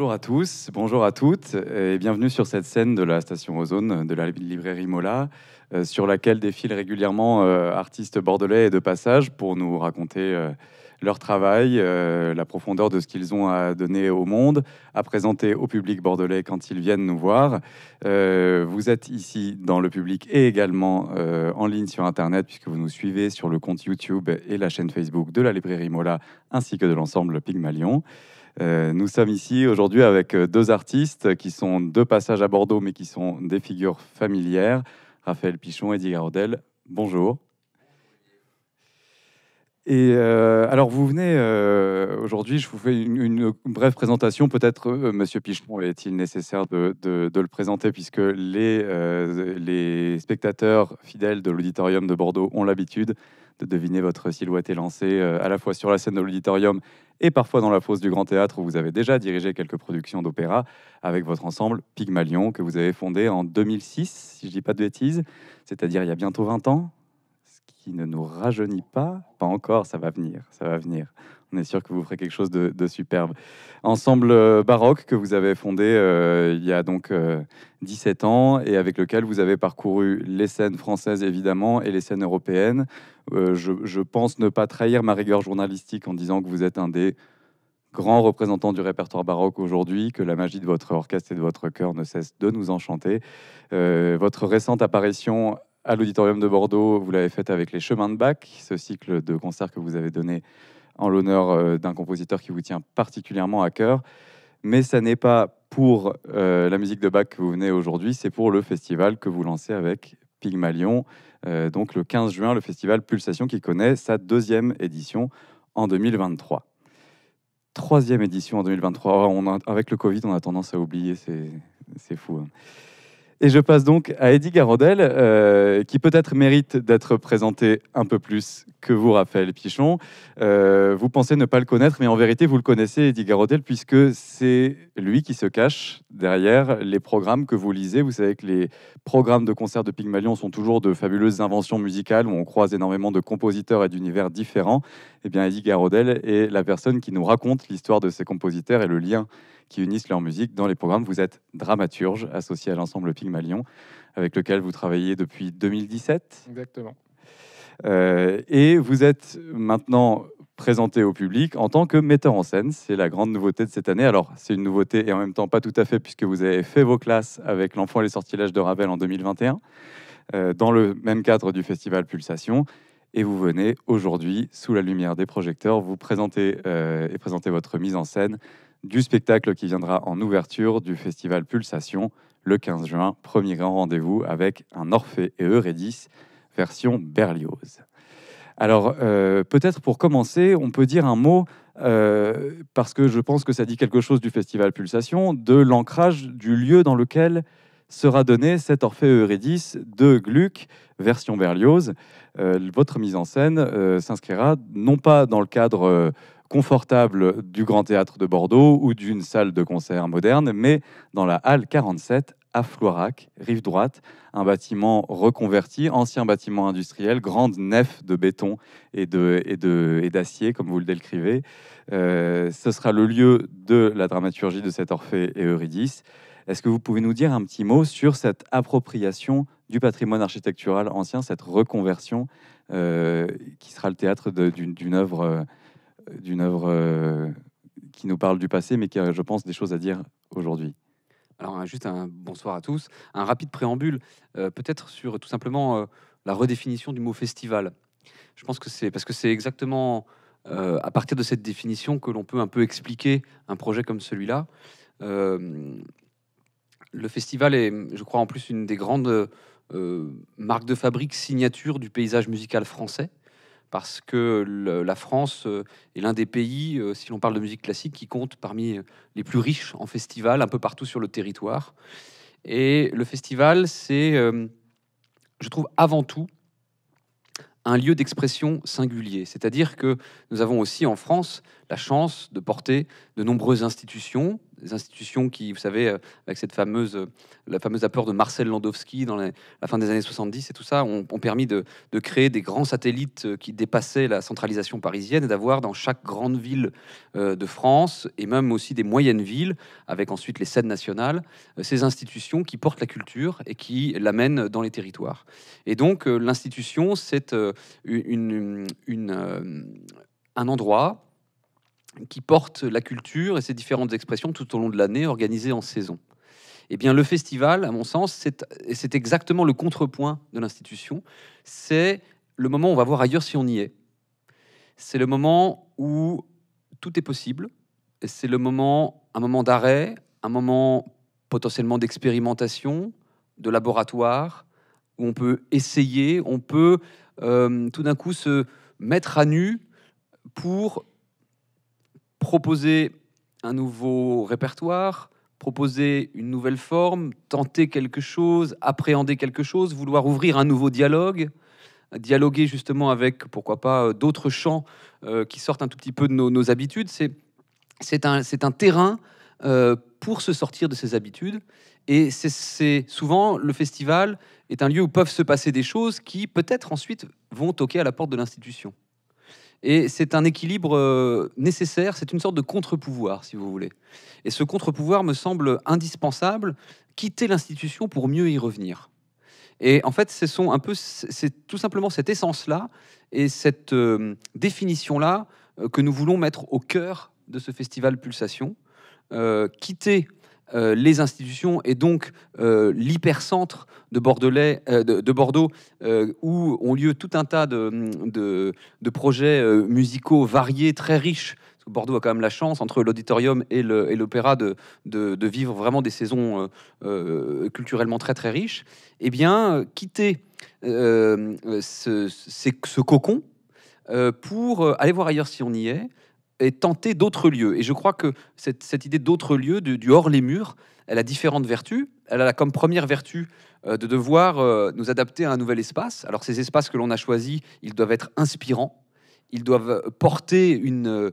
Bonjour à tous, bonjour à toutes et bienvenue sur cette scène de la station Ozone de la librairie Mola euh, sur laquelle défilent régulièrement euh, artistes bordelais et de passage pour nous raconter euh, leur travail, la profondeur de ce qu'ils ont à donner au monde, à présenter au public bordelais quand ils viennent nous voir. vous êtes ici dans le public et également en ligne sur Internet puisque vous nous suivez sur le compte YouTube et la chaîne Facebook de la librairie Mola ainsi que de l'ensemble Pygmalion. Euh, nous sommes ici aujourd'hui avec euh, deux artistes qui sont deux passages à Bordeaux, mais qui sont des figures familières. Raphaël Pichon et Edgar Gardel, bonjour. Et euh, alors, vous venez euh, aujourd'hui, je vous fais une, brève présentation. Peut-être, euh, Monsieur Pichon, est-il nécessaire de, le présenter, puisque les, les spectateurs fidèles de l'auditorium de Bordeaux ont l'habitude de deviner votre silhouette élancée à la fois sur la scène de l'auditorium et parfois dans la fosse du Grand Théâtre, où vous avez déjà dirigé quelques productions d'opéra avec votre ensemble Pygmalion, que vous avez fondé en 2006, si je ne dis pas de bêtises, c'est-à-dire il y a bientôt 20 ans ne nous rajeunit pas. Pas encore, ça va venir, ça va venir. On est sûr que vous ferez quelque chose de, superbe. Ensemble euh, baroque que vous avez fondé euh, il y a donc 17 euh, ans et avec lequel vous avez parcouru les scènes françaises évidemment et les scènes européennes. Je, pense ne pas trahir ma rigueur journalistique en disant que vous êtes un des grands représentants du répertoire baroque aujourd'hui, que la magie de votre orchestre et de votre cœur ne cesse de nous enchanter. votre récente apparition à l'Auditorium de Bordeaux. Vous l'avez faite avec les Chemins de Bac, ce cycle de concerts que vous avez donné en l'honneur euh, d'un compositeur qui vous tient particulièrement à cœur. Mais ça n'est pas pour euh, la musique de Bach que vous venez aujourd'hui, c'est pour le festival que vous lancez avec Pygmalion. Euh, donc le 15 juin, le festival Pulsation qui connaît sa deuxième édition en 2023. Troisième édition en 2023. On avec le Covid, on a tendance à oublier, c'est fou. Hein. Et je passe donc à Eddie Garodel, euh, qui peut-être mérite d'être présenté un peu plus que vous, Raphaël Pichon. Euh, vous pensez ne pas le connaître, mais en vérité, vous le connaissez, Eddie Garodel, puisque c'est lui qui se cache derrière les programmes que vous lisez. Vous savez que les programmes de concert de Pygmalion sont toujours de fabuleuses inventions musicales où on croise énormément de compositeurs et d'univers différents. Eh bien, Eddie Garodel est la personne qui nous raconte l'histoire de ces compositeurs et le lien qui unissent leur musique dans les programmes. Vous êtes dramaturge associé à l'ensemble Pygmalion, avec lequel vous travaillez depuis 2017. Exactement. Euh, et vous êtes maintenant présenté au public en tant que metteur en scène. C'est la grande nouveauté de cette année. Alors, c'est une nouveauté et en même temps pas tout à fait, puisque vous avez fait vos classes avec L'Enfant et les Sortilèges de Ravel en 2021, euh, dans le même cadre du festival Pulsation. Et vous venez aujourd'hui, sous la lumière des projecteurs, vous présenter euh, et présenter votre mise en scène du spectacle qui viendra en ouverture du festival Pulsation le 15 juin, premier grand rendez-vous avec un Orphée et Eurydice version Berlioz. Alors euh, peut-être pour commencer, on peut dire un mot, euh, parce que je pense que ça dit quelque chose du festival Pulsation, de l'ancrage du lieu dans lequel sera donné cet Orphée Eurydice de Gluck, version Berlioz. Euh, votre mise en scène s'inscrira non pas dans le cadre confortable du Grand Théâtre de Bordeaux ou d'une salle de concert moderne, mais dans la Halle 47 à Floirac, rive droite, un bâtiment reconverti, ancien bâtiment industriel, grande nef de béton et d'acier, de, et de, et comme vous le décrivez. Euh, ce sera le lieu de la dramaturgie de cet Orphée et Eurydice. Est-ce que vous pouvez nous dire un petit mot sur cette appropriation du patrimoine architectural ancien, cette reconversion euh, qui sera le théâtre d'une œuvre euh, d'une œuvre euh, qui nous parle du passé, mais qui a, je pense, des choses à dire aujourd'hui. Alors, juste un bonsoir à tous. Un rapide préambule, euh, peut-être sur tout simplement euh, la redéfinition du mot festival. Je pense que c'est parce que c'est exactement à partir de cette définition que l'on peut un peu expliquer un projet comme celui-là. le festival est, je crois, en plus une des grandes marques de fabrique signature du paysage musical français parce que la France euh, est l'un des pays, euh, si l'on parle de musique classique, qui compte parmi euh, les plus riches en festivals un peu partout sur le territoire. Et le festival, c'est, je trouve, avant tout un lieu d'expression singulier. C'est-à-dire que nous avons aussi en France la chance de porter de nombreuses institutions, des institutions qui, vous savez, euh, avec cette fameuse, euh, la fameuse apport de Marcel Landowski dans la fin des années 70 et tout ça, ont, permis de, de, créer des grands satellites euh, qui dépassaient la centralisation parisienne et d'avoir dans chaque grande ville de France et même aussi des moyennes villes, avec ensuite les scènes nationales, ces institutions qui portent la culture et qui l'amènent dans les territoires. Et donc l'institution, c'est euh, une, euh, euh, un endroit qui porte la culture et ses différentes expressions tout au long de l'année, organisées en saison. Eh bien, le festival, à mon sens, c'est exactement le contrepoint de l'institution. C'est le moment où on va voir ailleurs si on y est. C'est le moment où tout est possible. C'est le moment, un moment d'arrêt, un moment potentiellement d'expérimentation, de laboratoire, où on peut essayer, on peut euh, tout d'un coup se mettre à nu pour proposer un nouveau répertoire, proposer une nouvelle forme, tenter quelque chose, appréhender quelque chose, vouloir ouvrir un nouveau dialogue, dialoguer justement avec, pourquoi pas, euh, d'autres champs euh, qui sortent un tout petit peu de nos, habitudes. C'est, un, terrain pour se sortir de ses habitudes et c'est souvent le festival est un lieu où peuvent se passer des choses qui peut-être ensuite vont toquer à la porte de l'institution. Et c'est un équilibre euh, nécessaire, c'est une sorte de contre-pouvoir, si vous voulez. Et ce contre-pouvoir me semble indispensable, quitter l'institution pour mieux y revenir. Et en fait, c'est tout simplement cette essence-là et cette euh, définition-là euh, que nous voulons mettre au cœur de ce festival Pulsation. quitter euh, les institutions et donc euh, l'hypercentre de, euh, Bordeaux, où ont lieu tout un tas de, projets musicaux variés, très riches. Bordeaux a quand même la chance, entre l'auditorium et l'opéra, de, vivre vraiment des saisons culturellement très très riches. Eh bien, quitter ce, cocon pour aller voir ailleurs si on y est, et tenter d'autres lieux. Et je crois que cette, cette idée d'autres lieux, du, hors les murs, elle a différentes vertus. Elle a comme première vertu euh, de devoir euh, nous adapter à un nouvel espace. Alors ces espaces que l'on a choisis, ils doivent être inspirants, ils doivent porter une, euh,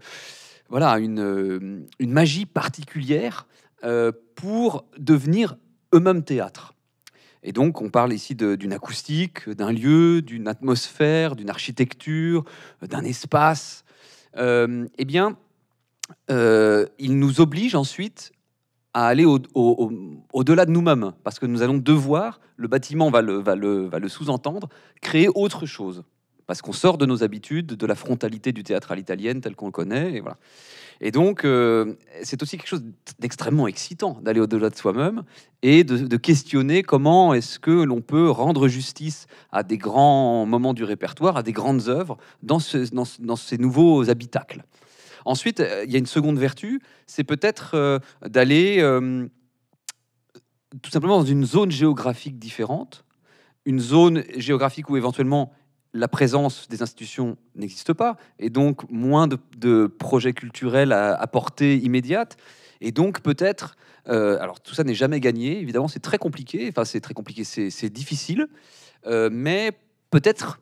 voilà, une, une magie particulière pour devenir eux-mêmes théâtre. Et donc, on parle ici d'une acoustique, d'un lieu, d'une atmosphère, d'une architecture, d'un espace, euh, eh bien, euh, il nous oblige ensuite à aller au-delà de nous-mêmes, parce que nous allons devoir, le bâtiment le, va le sous-entendre, créer autre chose parce qu'on sort de nos habitudes, de la frontalité du théâtre à l'italienne tel qu'on le connaît. Et, voilà. et donc, euh, c'est aussi quelque chose d'extrêmement excitant d'aller au-delà de soi-même et de, questionner comment est-ce que l'on peut rendre justice à des grands moments du répertoire, à des grandes œuvres, dans, ce, dans, ces nouveaux habitacles. Ensuite, il y a une seconde vertu, c'est peut-être euh, d'aller euh, tout simplement dans une zone géographique différente, une zone géographique où éventuellement la présence des institutions n'existe pas, et donc moins de, projets culturels à, apporter portée immédiate. Et donc peut-être, euh, alors tout ça n'est jamais gagné, évidemment c'est très compliqué, enfin c'est très compliqué, c'est difficile, euh, mais peut-être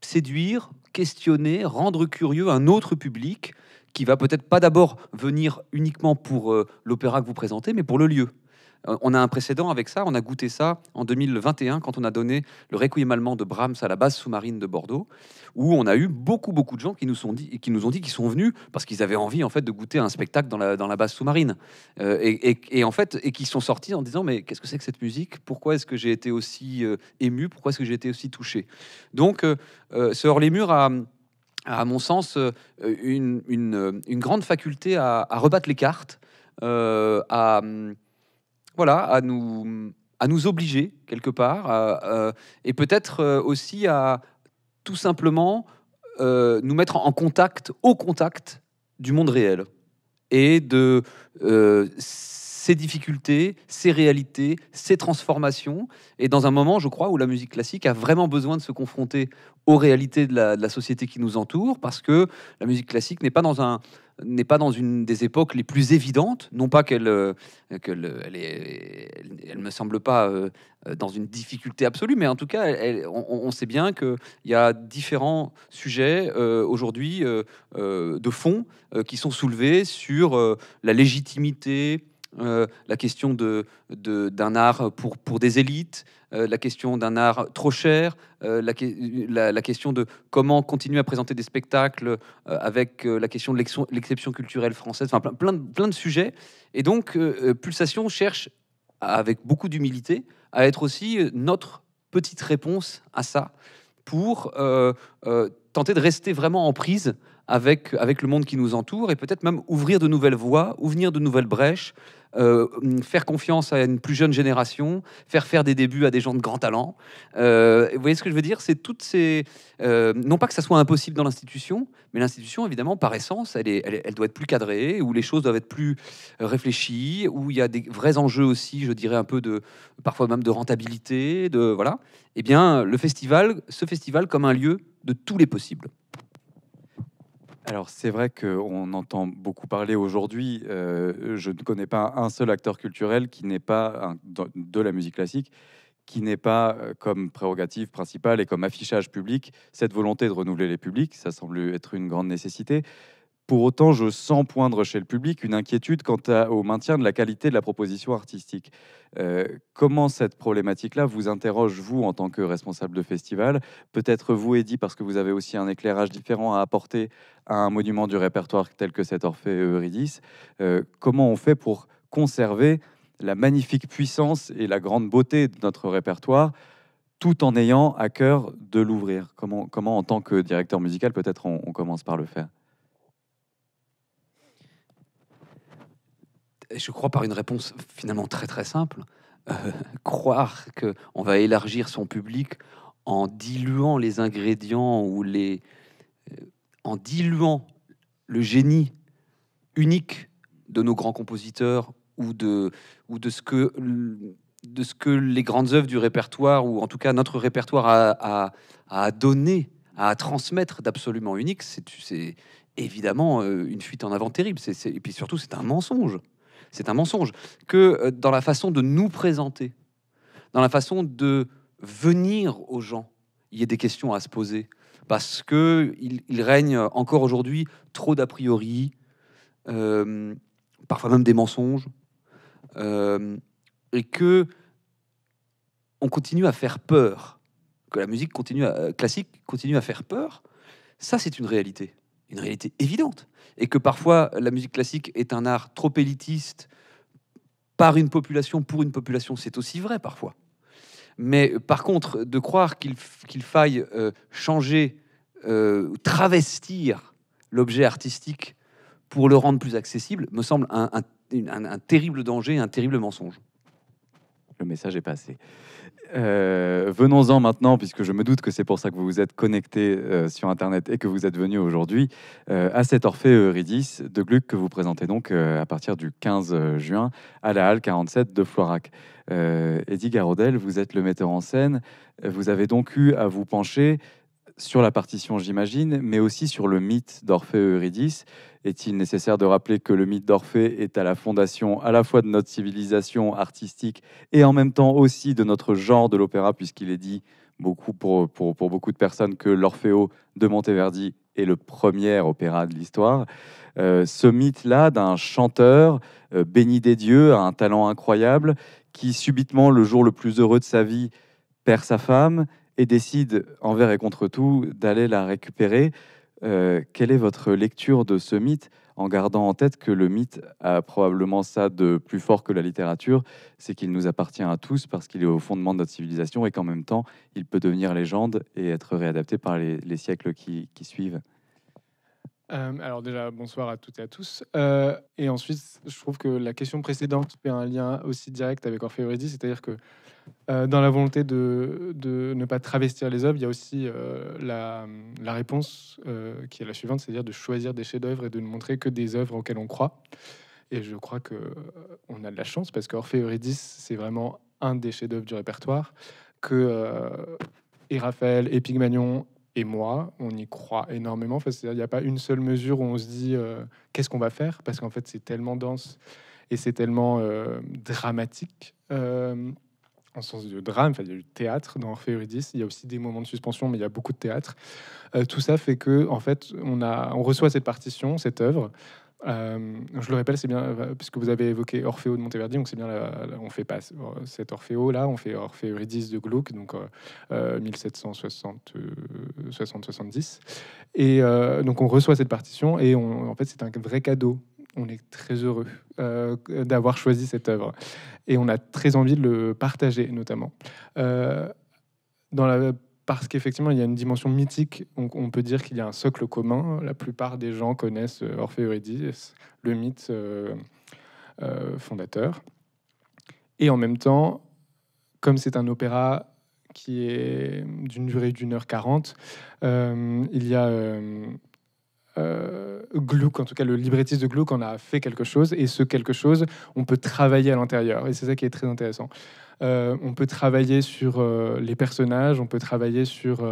séduire, questionner, rendre curieux un autre public qui va peut-être pas d'abord venir uniquement pour euh, l'opéra que vous présentez, mais pour le lieu. Euh, on a un précédent avec ça. On a goûté ça en 2021 quand on a donné le Requiem allemand de Brahms à la base sous-marine de Bordeaux, où on a eu beaucoup, beaucoup de gens qui nous, dit, qui ont dit qu'ils sont venus parce qu'ils avaient envie en fait de goûter un spectacle dans la, base sous-marine. Euh, et, en fait, et qui sont sortis en disant Mais qu'est-ce que c'est que cette musique Pourquoi est-ce que j'ai été aussi euh, ému Pourquoi est-ce que j'ai été aussi touché Donc, ce Hors les Murs a à mon sens, une, grande faculté à, rebattre les cartes, à, hum, voilà, à nous, à nous obliger quelque part, euh, et peut-être euh, aussi à tout simplement euh, nous mettre en contact, au contact du monde réel et de ses difficultés, ses réalités, ses transformations. Et dans un moment, je crois, où la musique classique a vraiment besoin de se confronter aux réalités de la, société qui nous entoure, parce que la musique classique n'est pas dans un n'est pas dans une des époques les plus évidentes, non pas qu'elle euh, ne elle, me semble pas euh, dans une difficulté absolue, mais en tout cas, on, sait bien qu'il y a différents sujets euh, aujourd'hui de fond qui sont soulevés sur la légitimité, euh, la question d'un de, d'un art pour, pour des élites, euh, la question d'un art trop cher, euh, la, question de comment continuer à présenter des spectacles avec la question de l'exception culturelle française, enfin plein, plein, de, plein de sujets. Et donc, Pulsation cherche, avec beaucoup d'humilité, à être aussi notre petite réponse à ça, pour tenter de rester vraiment en prise avec, avec le monde qui nous entoure et peut-être même ouvrir de nouvelles voies, ouvrir de nouvelles brèches, euh, faire confiance à une plus jeune génération, faire faire des débuts à des gens de grands talents. Euh, vous voyez ce que je veux dire C'est toutes ces... Euh, non pas que ça soit impossible dans l'institution, mais l'institution, évidemment, par essence, elle, est, elle, elle, doit être plus cadrée, où les choses doivent être plus réfléchies, où il y a des vrais enjeux aussi, je dirais, un peu de... parfois même de rentabilité, de... Voilà. Eh bien, le festival, ce festival comme un lieu de tous les possibles. Alors c'est vrai qu'on entend beaucoup parler aujourd'hui, euh, je ne connais pas un seul acteur culturel qui n'est pas de la musique classique, qui n'est pas euh, comme prérogative principale et comme affichage public cette volonté de renouveler les publics, ça semble être une grande nécessité, pour autant, je sens poindre chez le public une inquiétude quant au maintien de la qualité de la proposition artistique. Euh, comment cette problématique-là vous interroge, vous, en tant que responsable de festival Peut-être vous, Eddy, parce que vous avez aussi un éclairage différent à apporter à un monument du répertoire tel que cet Orphée Eurydice. Euh, comment on fait pour conserver la magnifique puissance et la grande beauté de notre répertoire tout en ayant à cœur de l'ouvrir comment, en tant que directeur musical, peut-être on commence par le faire je crois par une réponse finalement très très simple. Euh, croire qu'on va élargir son public en diluant les ingrédients ou les euh, en diluant le génie unique de nos grands compositeurs ou de ou de ce que de ce que les grandes œuvres du répertoire ou en tout cas notre répertoire a, a, a donné à transmettre d'absolument unique c'est évidemment euh, une fuite en avant terrible c'est et puis surtout c'est un mensonge c'est un mensonge, que euh, dans la façon de nous présenter, dans la façon de venir aux gens, il y a des questions à se poser. Parce que il, règne encore aujourd'hui trop d'a priori, euh, parfois même des mensonges, euh, et que on continue à faire peur, que la musique continue à, classique continue à faire peur. Ça, c'est une réalité une réalité évidente. Et que parfois, la musique classique est un art trop élitiste par une population, pour une population, c'est aussi vrai parfois. Mais par contre, de croire qu'il faille euh, changer, euh, travestir l'objet artistique pour le rendre plus accessible, me semble un, un terrible danger, un terrible mensonge. Le message est passé. Euh, venons-en maintenant, puisque je me doute que c'est pour ça que vous vous êtes connecté euh, sur Internet et que vous êtes venu aujourd'hui, euh, à cet Orphée Eurydice de Gluck que vous présentez donc à partir du 15 juin à la Halle 47 de Floirac. Eddie Garodel, vous êtes le metteur en scène. Vous avez donc eu à vous pencher sur la partition, j'imagine, mais aussi sur le mythe d'Orphée Eurydice. Est-il nécessaire de rappeler que le mythe d'Orphée est à la fondation à la fois de notre civilisation artistique et en même temps aussi de notre genre de l'opéra, puisqu'il est dit beaucoup pour, beaucoup de personnes que l'Orphée de Monteverdi est le premier opéra de l'histoire. Euh, ce mythe-là d'un chanteur euh, béni des dieux, à un talent incroyable, qui subitement, le jour le plus heureux de sa vie, perd sa femme et décide, envers et contre tout, d'aller la récupérer. Euh, quelle est votre lecture de ce mythe en gardant en tête que le mythe a probablement ça de plus fort que la littérature, c'est qu'il nous appartient à tous parce qu'il est au fondement de notre civilisation et qu'en même temps, il peut devenir légende et être réadapté par les, siècles qui, suivent. Euh, alors déjà, bonsoir à toutes et à tous. Euh, et ensuite, je trouve que la question précédente fait un lien aussi direct avec Eurydice, c'est-à-dire que euh, dans la volonté de, ne pas travestir les œuvres, il y a aussi euh, la, réponse euh, qui est la suivante, c'est-à-dire de choisir des chefs-d'œuvre et de ne montrer que des œuvres auxquelles on croit. Et je crois qu'on a de la chance parce qu'Orphée Eurydice, c'est vraiment un des chefs-d'œuvre du répertoire. Que et Raphaël, et Magnon et moi, on y croit énormément. il n'y a pas une seule mesure où on se dit qu'est-ce qu'on va faire parce qu'en fait, c'est tellement dense et c'est tellement dramatique en sens de drame, il y a du théâtre dans Orphée Eurydice, il y a aussi des moments de suspension, mais il y a beaucoup de théâtre. Euh, tout ça fait que, en fait, on, a, on reçoit cette partition, cette œuvre. Euh, je le rappelle, c'est bien, euh, puisque vous avez évoqué Orphéo de Monteverdi, donc c'est bien, là, on fait pas cet orphéo là on fait Orphée Eurydice de Gluck, donc 1760-70. Et donc on reçoit cette partition, et on, en fait, c'est un vrai cadeau on est très heureux euh, d'avoir choisi cette œuvre et on a très envie de le partager notamment. Euh, dans la, parce qu'effectivement, il y a une dimension mythique. On, on peut dire qu'il y a un socle commun. La plupart des gens connaissent euh, Orphée Eurydice, le mythe fondateur. Et en même temps, comme c'est un opéra qui est d'une durée d'une heure quarante, il y a euh, Gluck, en tout cas le librettiste de Gluck en a fait quelque chose, et ce quelque chose, on peut travailler à l'intérieur, et c'est ça qui est très intéressant. Euh, on peut travailler sur euh, les personnages, on peut travailler sur...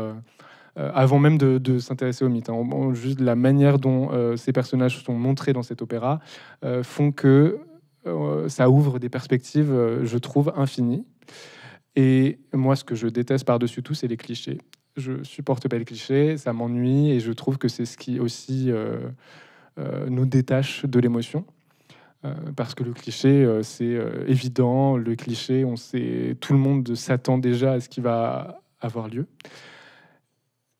avant même de, s'intéresser au mythe, hein. juste la manière dont ces personnages sont montrés dans cet opéra font que ça ouvre des perspectives, je trouve, infinies. Et moi, ce que je déteste par-dessus tout, c'est les clichés je supporte pas le cliché, ça m'ennuie et je trouve que c'est ce qui aussi euh, euh, nous détache de l'émotion. Euh, parce que le cliché, c'est évident. Le cliché, on sait, tout le monde s'attend déjà à ce qui va avoir lieu.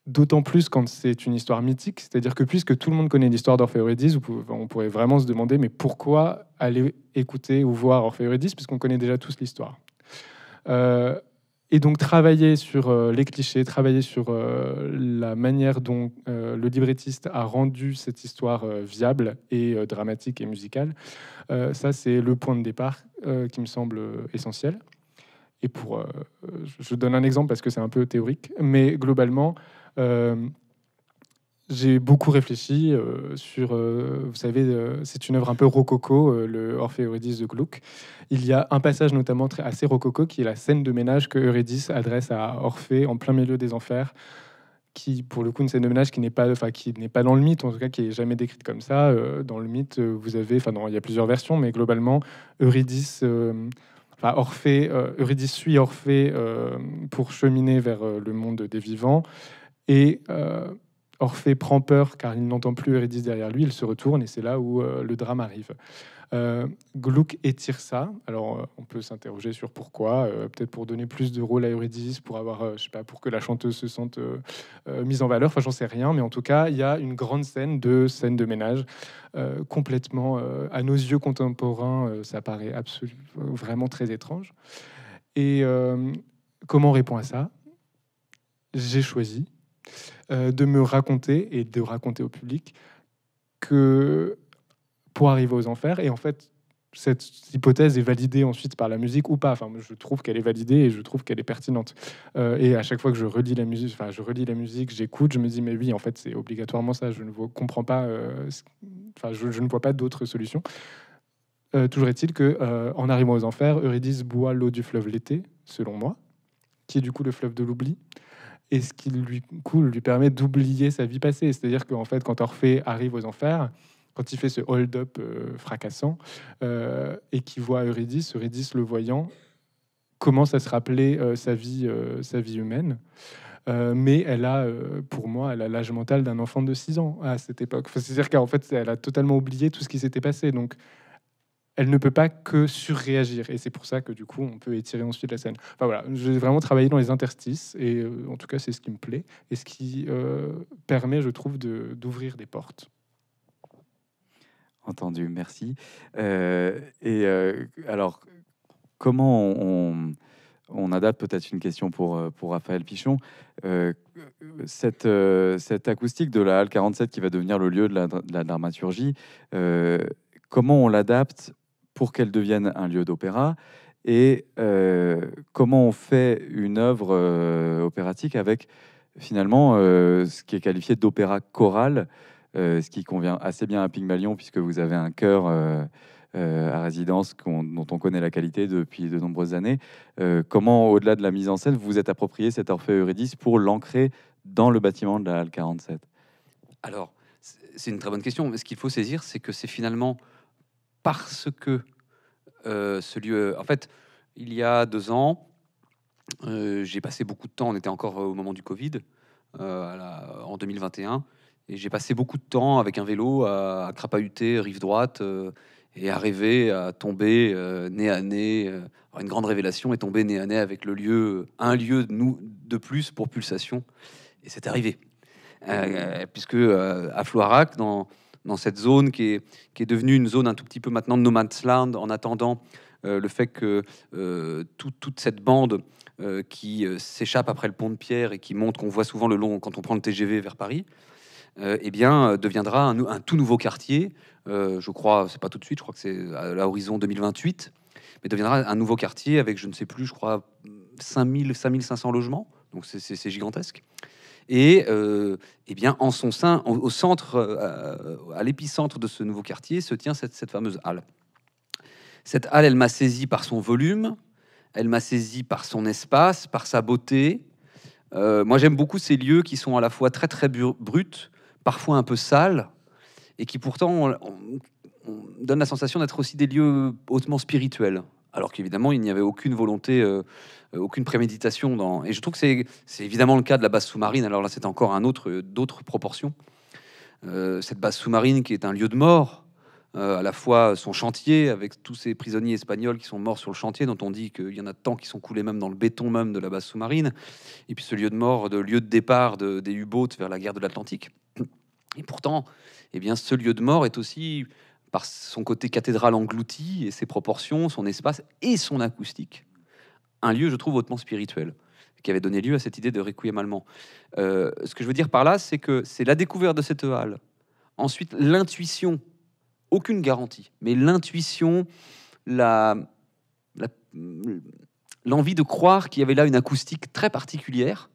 D'autant plus quand c'est une histoire mythique, c'est-à-dire que puisque tout le monde connaît l'histoire d'Orphée Eurydice, on pourrait vraiment se demander mais pourquoi aller écouter ou voir Orphée Eurydice puisqu'on connaît déjà tous l'histoire. Et donc travailler sur euh, les clichés, travailler sur euh, la manière dont euh, le librettiste a rendu cette histoire viable et dramatique et musicale, ça c'est le point de départ qui me semble essentiel. Et pour, je donne un exemple parce que c'est un peu théorique, mais globalement, j'ai beaucoup réfléchi euh, sur, euh, vous savez, euh, c'est une œuvre un peu rococo, le Orphée Eurydice de Gluck. Il y a un passage notamment très, assez rococo qui est la scène de ménage que Eurydice adresse à Orphée en plein milieu des enfers, qui pour le coup une scène de ménage qui n'est pas, enfin qui n'est pas dans le mythe, en tout cas qui est jamais décrite comme ça. dans le mythe, vous avez, enfin non, il y a plusieurs versions, mais globalement Eurydice Enfin, Orphée, Eurydice suit Orphée pour cheminer vers le monde des vivants. Et Orphée prend peur car il n'entend plus Eurydice derrière lui, il se retourne et c'est là où euh, le drame arrive. Euh, Gluck étire ça, alors euh, on peut s'interroger sur pourquoi, euh, peut-être pour donner plus de rôle à Eurydice, pour avoir, je sais pas, pour que la chanteuse se sente mise en valeur, enfin j'en sais rien, mais en tout cas il y a une grande scène de scène de ménage complètement, à nos yeux contemporains, ça paraît absolument, vraiment très étrange. Et comment on répond à ça J'ai choisi. Euh, de me raconter et de raconter au public que pour arriver aux enfers. Et en fait, cette hypothèse est validée ensuite par la musique ou pas. Enfin, je trouve qu'elle est validée et je trouve qu'elle est pertinente. Euh, et à chaque fois que je relis la musique, je relis la musique, j'écoute, je me dis mais oui, en fait, c'est obligatoirement ça. Je ne comprends pas. Euh, je, ne vois pas d'autres solutions. toujours est-il que, en arrivant aux enfers, Eurydice boit l'eau du fleuve l'été, selon moi, qui est du coup le fleuve de l'oubli et ce qui lui coule lui permet d'oublier sa vie passée. C'est-à-dire qu'en fait, quand Orphée arrive aux enfers, quand il fait ce hold-up euh, fracassant euh, et qu'il voit Eurydice, Eurydice le voyant commence à se rappeler euh, sa, vie, sa vie humaine. mais elle a, pour moi, elle a l'âge mental d'un enfant de 6 ans à cette époque. C'est-à-dire qu'en fait, elle a totalement oublié tout ce qui s'était passé. Donc, elle ne peut pas que surréagir. Et c'est pour ça que du coup, on peut étirer ensuite la scène. Enfin voilà, j'ai vraiment travaillé dans les interstices, et euh, en tout cas, c'est ce qui me plaît, et ce qui euh, permet, je trouve, d'ouvrir des portes. Entendu, merci. Euh, et alors, comment on, on adapte peut-être une question pour, pour Raphaël Pichon. cette, cette acoustique de la Halle 47 qui va devenir le lieu de la, de dramaturgie, comment on l'adapte pour qu'elle devienne un lieu d'opéra et euh, comment on fait une œuvre euh, opératique avec finalement euh, ce qui est qualifié d'opéra choral, ce qui convient assez bien à Pygmalion puisque vous avez un chœur à résidence dont on connaît la qualité depuis de nombreuses années. comment, au-delà de la mise en scène, vous vous êtes approprié cet Orphée Eurydice pour l'ancrer dans le bâtiment de la Halle 47 Alors, c'est une très bonne question. Mais ce qu'il faut saisir, c'est que c'est finalement parce que euh, ce lieu. En fait, il y a deux ans, euh, j'ai passé beaucoup de temps. On était encore euh, au moment du Covid, en 2021, et j'ai passé beaucoup de temps avec un vélo à, à crapahuter rive droite et à rêver, à tomber nez à nez. une grande révélation et tomber nez à nez avec le lieu, un lieu de, nous, de plus pour pulsation. Et c'est arrivé, puisque à Floirac, dans dans cette zone qui est, qui est devenue une zone un tout petit peu maintenant de no man's land en attendant euh, le fait que euh, toute cette bande euh, qui s'échappe après le pont de pierre et qui monte, qu'on voit souvent le long quand on prend le TGV vers Paris, eh bien, deviendra un, un, tout nouveau quartier. je crois, c'est pas tout de suite, je crois que c'est à l'horizon 2028, mais deviendra un nouveau quartier avec, je ne sais plus, je crois, 5000, 5500 logements. Donc c'est gigantesque. Et euh, eh bien, en son sein, au, centre, euh, à l'épicentre de ce nouveau quartier, se tient cette, fameuse halle. Cette halle, elle m'a saisi par son volume, elle m'a saisi par son espace, par sa beauté. Euh, moi, j'aime beaucoup ces lieux qui sont à la fois très très bruts, parfois un peu sales, et qui pourtant donnent la sensation d'être aussi des lieux hautement spirituels alors qu'évidemment, il n'y avait aucune volonté, euh, aucune préméditation. Dans... Et je trouve que c'est évidemment le cas de la base sous-marine. Alors là, c'est encore un autre, d'autres proportions. Euh, cette base sous-marine qui est un lieu de mort, euh, à la fois son chantier, avec tous ces prisonniers espagnols qui sont morts sur le chantier, dont on dit qu'il y en a tant qui sont coulés même dans le béton même de la base sous-marine, et puis ce lieu de mort, de lieu de départ des U-boats vers la guerre de l'Atlantique. Et pourtant, eh bien, ce lieu de mort est aussi par son côté cathédrale englouti et ses proportions, son espace et son acoustique. Un lieu, je trouve, hautement spirituel, qui avait donné lieu à cette idée de requiem allemand. Euh, ce que je veux dire par là, c'est que c'est la découverte de cette halle, ensuite l'intuition, aucune garantie, mais l'intuition, la, l'envie de croire qu'il y avait là une acoustique très particulière.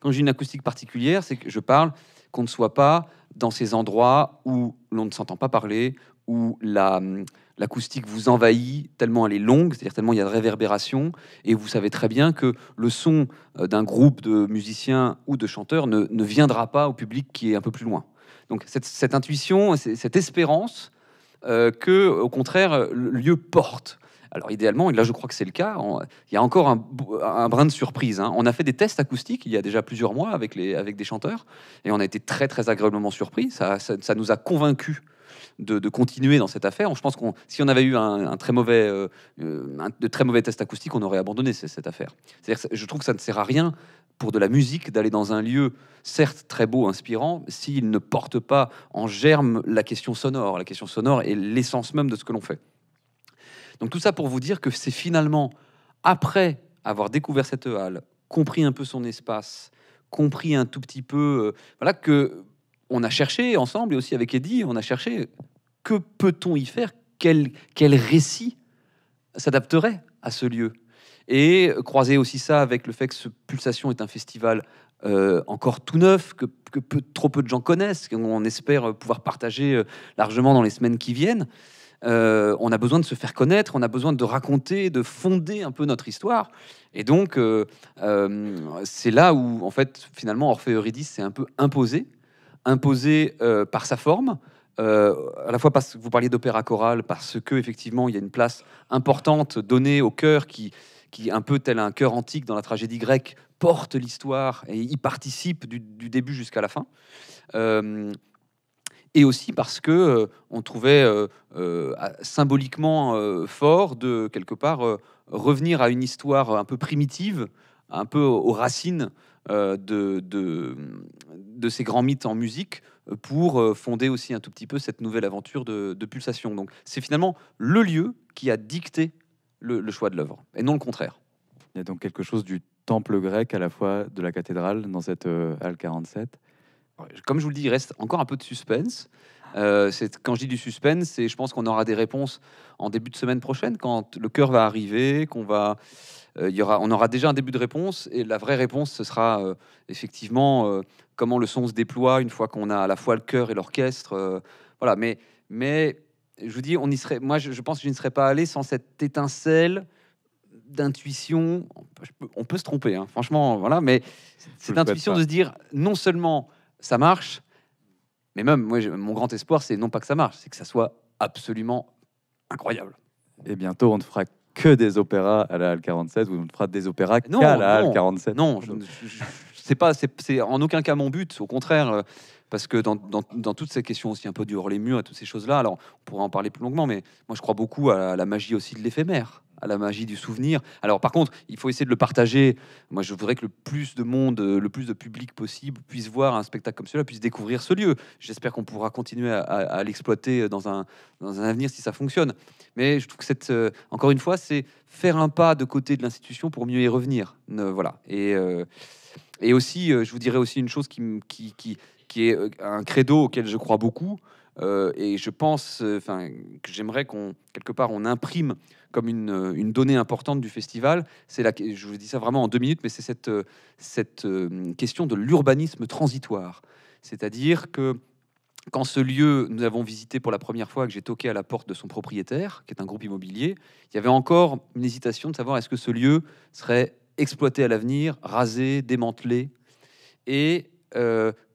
Quand j'ai une acoustique particulière, c'est que je parle qu'on ne soit pas dans ces endroits où l'on ne s'entend pas parler, où hum, l'acoustique vous envahit tellement elle est longue, c'est-à-dire tellement il y a de réverbération, et vous savez très bien que le son euh, d'un groupe de musiciens ou de chanteurs ne, ne, viendra pas au public qui est un peu plus loin. Donc cette, intuition, cette espérance euh, que, au contraire, le lieu porte. Alors idéalement, et là je crois que c'est le cas, il y a encore un, brin de surprise. Hein. On a fait des tests acoustiques il y a déjà plusieurs mois avec, les, avec des chanteurs, et on a été très très agréablement surpris, ça nous a convaincus de, continuer dans cette affaire. Je pense qu'on, si on avait eu un, très mauvais, euh, euh, de très mauvais tests acoustiques, on aurait abandonné cette, affaire. je trouve que ça ne sert à rien pour de la musique d'aller dans un lieu certes très beau, inspirant, s'il ne porte pas en germe la question sonore. La question sonore est l'essence même de ce que l'on fait. Donc tout ça pour vous dire que c'est finalement après avoir découvert cette halle, compris un peu son espace, compris un tout petit peu, euh, voilà que on a cherché ensemble et aussi avec Eddie, on a cherché que peut-on y faire quel, récit s'adapterait à ce lieu Et croiser aussi ça avec le fait que ce Pulsation est un festival euh, encore tout neuf, que, trop peu de gens connaissent, qu'on espère euh, pouvoir partager euh, largement dans les semaines qui viennent. on a besoin de se faire connaître, on a besoin de raconter, de fonder un peu notre histoire. Et donc, c'est là où, en fait, finalement, Orphée Eurydice s'est un peu imposé imposé euh, par sa forme, euh, à la fois parce que vous parliez d'opéra chorale, parce que effectivement il y a une place importante donnée au cœur qui, qui un peu tel un cœur antique dans la tragédie grecque, porte l'histoire et y participe du, début jusqu'à la fin. Euh, et aussi parce que on trouvait symboliquement fort de quelque part revenir à une histoire un peu primitive, un peu aux racines euh, de, de, ces grands mythes en musique euh, pour euh, fonder aussi un tout petit peu cette nouvelle aventure de, pulsation. Donc c'est finalement le lieu qui a dicté le, choix de l'œuvre, et non le contraire. Il y a donc quelque chose du temple grec à la fois de la cathédrale dans cette halle 47. Comme je vous le dis, il reste encore un peu de suspense. Euh, quand je dis du suspense, c'est je pense qu'on aura des réponses en début de semaine prochaine, quand le cœur va arriver, qu'on va, euh, y aura, on aura déjà un début de réponse, et la vraie réponse, ce sera euh, effectivement comment le son se déploie une fois qu'on a à la fois le cœur et l'orchestre. voilà, mais, je vous dis, on y serait, moi je, pense que je ne serais pas allé sans cette étincelle d'intuition, on, peut se tromper, hein, franchement, voilà, mais cette intuition de se dire non seulement ça marche, mais même, moi, mon grand espoir, c'est non pas que ça marche, c'est que ça soit absolument incroyable. Et bientôt, on ne fera que des opéras à la Halle 47 ou on ne fera des opéras qu'à la Halle 47. Non, je, je, c'est pas, c'est en aucun cas mon but. Au contraire, euh, parce que dans, dans, toutes ces questions aussi un peu du hors les murs et toutes ces choses-là, alors on pourra en parler plus longuement, mais moi je crois beaucoup à la magie aussi de l'éphémère à la magie du souvenir. Alors par contre, il faut essayer de le partager. Moi, je voudrais que le plus de monde, euh, le plus de public possible puisse voir un spectacle comme celui-là, puisse découvrir ce lieu. J'espère qu'on pourra continuer à, l'exploiter euh, dans un, dans un avenir si ça fonctionne. Mais je trouve que cette, euh, encore une fois, c'est faire un pas de côté de l'institution pour mieux y revenir. voilà. Et, et aussi, je vous dirais aussi une chose qui, qui, qui qui est euh, un credo auquel je crois beaucoup. Euh, et je pense euh, enfin, que j'aimerais qu'on, quelque part, on imprime comme une, une donnée importante du festival. C'est la, je vous dis ça vraiment en deux minutes, mais c'est cette, cette question de l'urbanisme transitoire. C'est-à-dire que quand ce lieu, nous avons visité pour la première fois, que j'ai toqué à la porte de son propriétaire, qui est un groupe immobilier, il y avait encore une hésitation de savoir est-ce que ce lieu serait exploité à l'avenir, rasé, démantelé. Et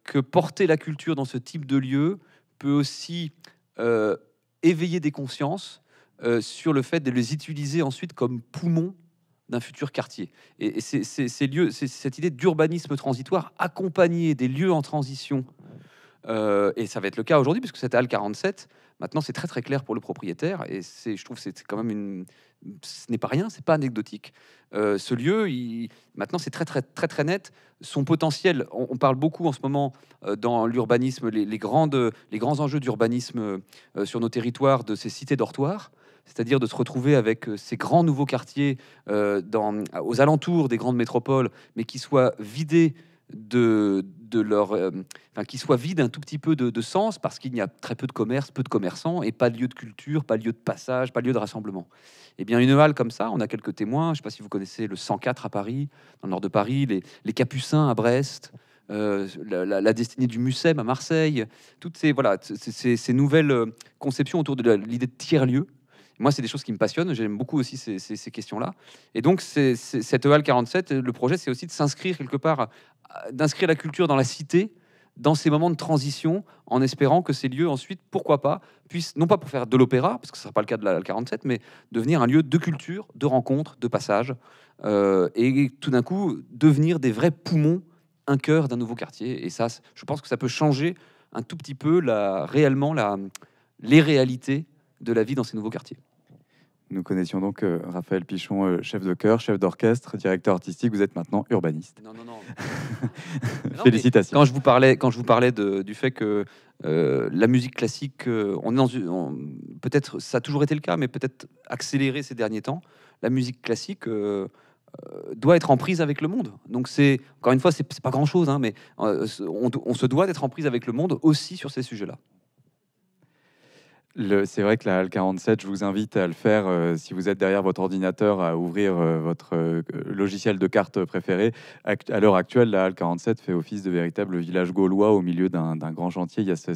que porter la culture dans ce type de lieu peut aussi euh, éveiller des consciences euh, sur le fait de les utiliser ensuite comme poumon d'un futur quartier. Et, et cette idée d'urbanisme transitoire accompagné des lieux en transition, euh, et ça va être le cas aujourd'hui, puisque cette halle 47, maintenant c'est très très clair pour le propriétaire, et je trouve que c'est quand même une, ce n'est pas rien, c'est pas anecdotique. Euh, ce lieu, il, maintenant, c'est très, très, très, très net. Son potentiel, on, parle beaucoup en ce moment euh, dans l'urbanisme, les, les grands enjeux d'urbanisme euh, sur nos territoires, de ces cités dortoirs, c'est-à-dire de se retrouver avec ces grands nouveaux quartiers aux alentours des grandes métropoles, mais qui soient vidés de, de leur, euh, qui soit vide un tout petit peu de, sens parce qu'il n'y a très peu de commerce, peu de commerçants et pas de lieu de culture, pas de lieu de passage, pas de lieu de rassemblement. Eh bien, une halle comme ça, on a quelques témoins. Je ne sais pas si vous connaissez le 104 à Paris, dans le nord de Paris, les, Capucins à Brest. Euh, la, destinée du Mucem à Marseille, toutes ces, voilà, ces, ces nouvelles euh, conceptions autour de l'idée de tiers-lieu, moi, c'est des choses qui me passionnent. J'aime beaucoup aussi ces, questions-là. Et donc, c'est, cette EAL 47, le projet, c'est aussi de s'inscrire quelque part, d'inscrire la culture dans la cité, dans ces moments de transition, en espérant que ces lieux, ensuite, pourquoi pas, puissent, non pas pour faire de l'opéra, parce que ce ne sera pas le cas de la 47, mais devenir un lieu de culture, de rencontre, de passage, euh, et tout d'un coup, devenir des vrais poumons, un cœur d'un nouveau quartier. Et ça, je pense que ça peut changer un tout petit peu réellement les réalités de la vie dans ces nouveaux quartiers. Nous connaissions donc euh, Raphaël Pichon, euh, chef de chœur, chef d'orchestre, directeur artistique. Vous êtes maintenant urbaniste. Non, non, non. Félicitations. Quand je vous parlais, quand je vous parlais du fait que euh, la musique classique, on est dans peut-être ça a toujours été le cas, mais peut-être accéléré ces derniers temps. La musique classique doit être en prise avec le monde. Donc c'est encore une fois, c'est, pas grand chose, hein, mais on, on, se doit d'être en prise avec le monde aussi sur ces sujets-là. C'est vrai que la, Halle 47, je vous invite à le faire euh, si vous êtes derrière votre ordinateur, à ouvrir euh, votre euh, logiciel de carte préféré. à l'heure actuelle, la Halle 47 fait office de véritable village gaulois au milieu d'un grand chantier. Il y a ce,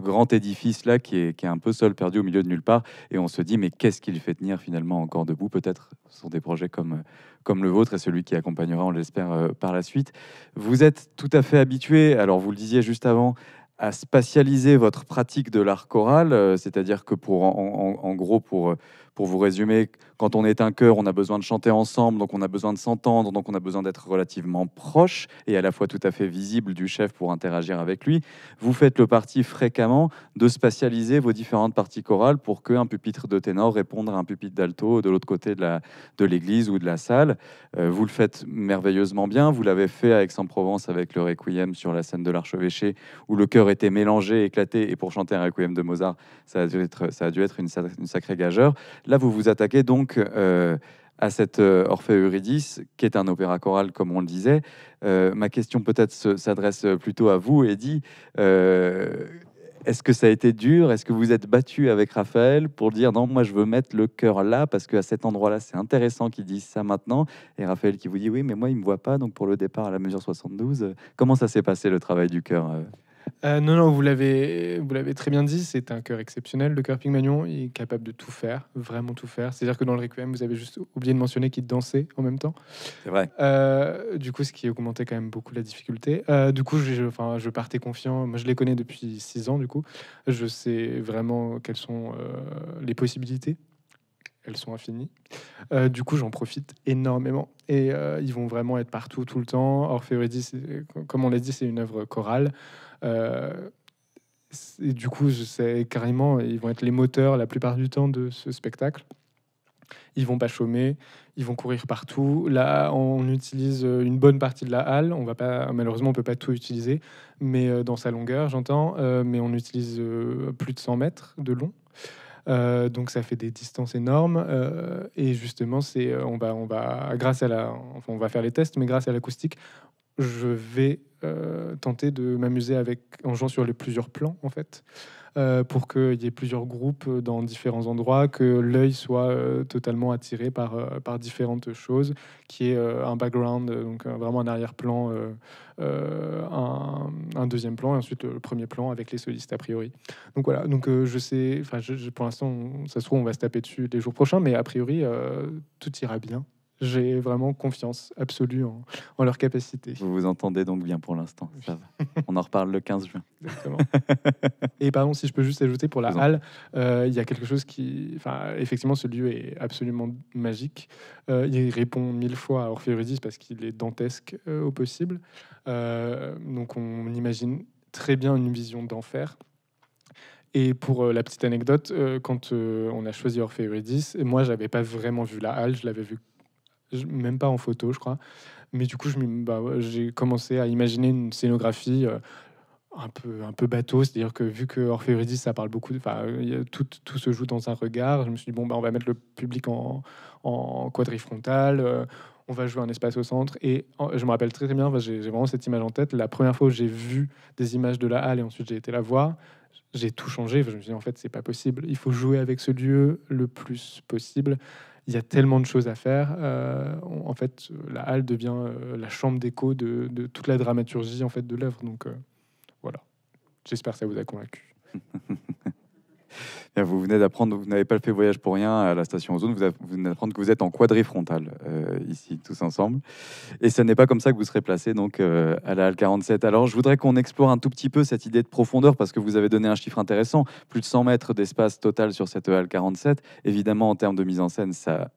grand édifice-là qui est, un peu seul, perdu au milieu de nulle part. Et on se dit, mais qu'est-ce qu'il fait tenir finalement encore debout Peut-être sur des projets comme, comme le vôtre et celui qui accompagnera, on l'espère, par la suite. Vous êtes tout à fait habitué, alors vous le disiez juste avant, à spatialiser votre pratique de l'art choral, euh, c'est-à-dire que pour en, gros pour euh, pour vous résumer, quand on est un chœur, on a besoin de chanter ensemble, donc on a besoin de s'entendre, donc on a besoin d'être relativement proche et à la fois tout à fait visible du chef pour interagir avec lui. Vous faites le parti fréquemment de spatialiser vos différentes parties chorales pour qu'un pupitre de ténor réponde à un pupitre d'alto de l'autre côté de l'église de ou de la salle. Euh, vous le faites merveilleusement bien. Vous l'avez fait à Aix-en-Provence avec le Requiem sur la scène de l'archevêché où le chœur était mélangé, éclaté et pour chanter un Requiem de Mozart, ça a dû être, ça a dû être une, une sacrée gageure. Là, vous vous attaquez donc euh, à cet euh, Orphée Eurydice, qui est un opéra choral, comme on le disait. Euh, ma question peut-être s'adresse plutôt à vous, et dit, est-ce que ça a été dur Est-ce que vous êtes battu avec Raphaël pour dire non, moi je veux mettre le cœur là parce qu'à cet endroit-là, c'est intéressant qu'ils disent ça maintenant Et Raphaël qui vous dit oui, mais moi il me voit pas, donc pour le départ à la mesure 72, comment ça s'est passé le travail du cœur euh, non, non, vous l'avez, vous l'avez très bien dit, c'est un cœur exceptionnel. Le cœur Magnon il est capable de tout faire, vraiment tout faire. C'est-à-dire que dans le Requiem, vous avez juste oublié de mentionner qu'il dansait en même temps. C'est vrai. Euh, du coup, ce qui augmentait quand même beaucoup la difficulté. Euh, du coup, je, enfin, je partais confiant. Moi, je les connais depuis six ans, du coup. Je sais vraiment quelles sont les possibilités elles sont infinies. du coup, j'en profite énormément. Et ils vont vraiment être partout tout le temps. Redis, comme on l'a dit, c'est une œuvre chorale. Euh, et du coup, je sais carrément, ils vont être les moteurs la plupart du temps de ce spectacle. Ils vont pas chômer, ils vont courir partout. Là, on utilise euh, une bonne partie de la halle. On va pas, malheureusement, on peut pas tout utiliser, mais euh, dans sa longueur, j'entends. mais on utilise plus de 100 mètres de long. donc ça fait des distances énormes et justement c'est on va on va grâce à la on va faire les tests mais grâce à l'acoustique je vais euh, tenter de m'amuser avec en jouant sur les plusieurs plans en fait euh, pour qu'il y ait plusieurs groupes dans différents endroits que l'œil soit euh, totalement attiré par par différentes choses qui est un background donc vraiment un arrière-plan un, un, deuxième plan et ensuite le premier plan avec les solistes a priori donc voilà donc je sais enfin pour l'instant ça se trouve on va se taper dessus les jours prochains mais a priori tout ira bien j'ai vraiment confiance absolue en, leur capacité. Vous vous entendez donc bien pour l'instant. On en reparle le 15 juin. Exactement. Et pardon, si je peux juste ajouter pour la halle, euh, il y a quelque chose qui. Enfin, effectivement, ce lieu est absolument magique. Euh, il répond mille fois à Eurydice parce qu'il est dantesque euh, au possible. donc, on imagine très bien une vision d'enfer. Et pour la petite anecdote, quand on a choisi Orphée Eurydice, moi, j'avais pas vraiment vu la halle, je l'avais vu même pas en photo, je crois. Mais du coup, bah, j'ai commencé à imaginer une scénographie euh, un peu, un peu bateau, c'est-à-dire que vu que dit ça parle beaucoup, enfin, tout, tout, se joue dans un regard, je me suis dit, bon, bah, on va mettre le public en, en quadrifrontal, euh, on va jouer un espace au centre. Et je me rappelle très, très bien, j'ai vraiment cette image en tête. La première fois où j'ai vu des images de la halle et ensuite j'ai été la voir, j'ai tout changé. Je me suis dit, en fait, c'est pas possible. Il faut jouer avec ce lieu le plus possible il y a tellement de choses à faire. Euh, en fait, la halle devient euh, la chambre d'écho de, toute la dramaturgie en fait de l'œuvre. Donc euh, voilà, j'espère que ça vous a convaincu. vous venez d'apprendre, vous n'avez pas fait voyage pour rien à la station Ozone, vous, venez d'apprendre que vous êtes en quadrifrontal euh, ici, tous ensemble. Et ce n'est pas comme ça que vous serez placé donc euh, à la Halle 47. Alors je voudrais qu'on explore un tout petit peu cette idée de profondeur parce que vous avez donné un chiffre intéressant, plus de 100 mètres d'espace total sur cette Halle 47. Évidemment, en termes de mise en scène, ça